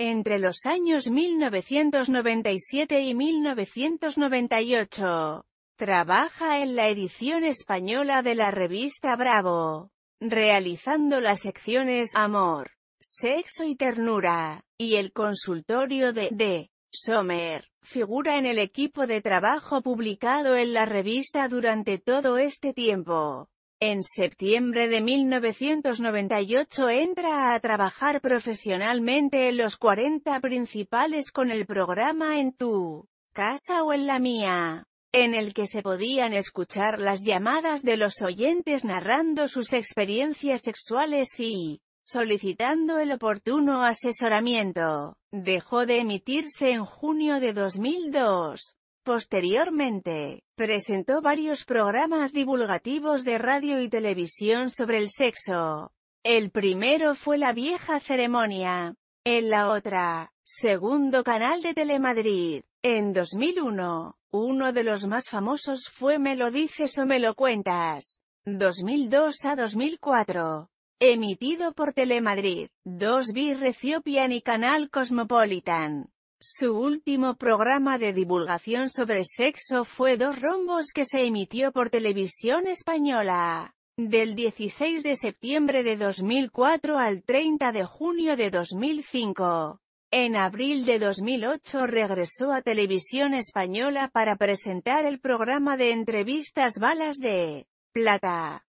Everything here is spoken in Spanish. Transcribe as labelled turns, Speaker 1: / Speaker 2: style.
Speaker 1: Entre los años 1997 y 1998, trabaja en la edición española de la revista Bravo, realizando las secciones Amor, Sexo y Ternura, y el consultorio de D. Sommer, figura en el equipo de trabajo publicado en la revista durante todo este tiempo. En septiembre de 1998 entra a trabajar profesionalmente en los 40 principales con el programa En tu casa o en la mía, en el que se podían escuchar las llamadas de los oyentes narrando sus experiencias sexuales y solicitando el oportuno asesoramiento. Dejó de emitirse en junio de 2002. Posteriormente, presentó varios programas divulgativos de radio y televisión sobre el sexo. El primero fue La Vieja Ceremonia. En la otra, segundo canal de Telemadrid. En 2001, uno de los más famosos fue Me lo dices o me lo cuentas. 2002 a 2004. Emitido por Telemadrid, 2 b Reciopian y Canal Cosmopolitan. Su último programa de divulgación sobre sexo fue Dos Rombos que se emitió por televisión española. Del 16 de septiembre de 2004 al 30 de junio de 2005. En abril de 2008 regresó a Televisión Española para presentar el programa de entrevistas Balas de Plata.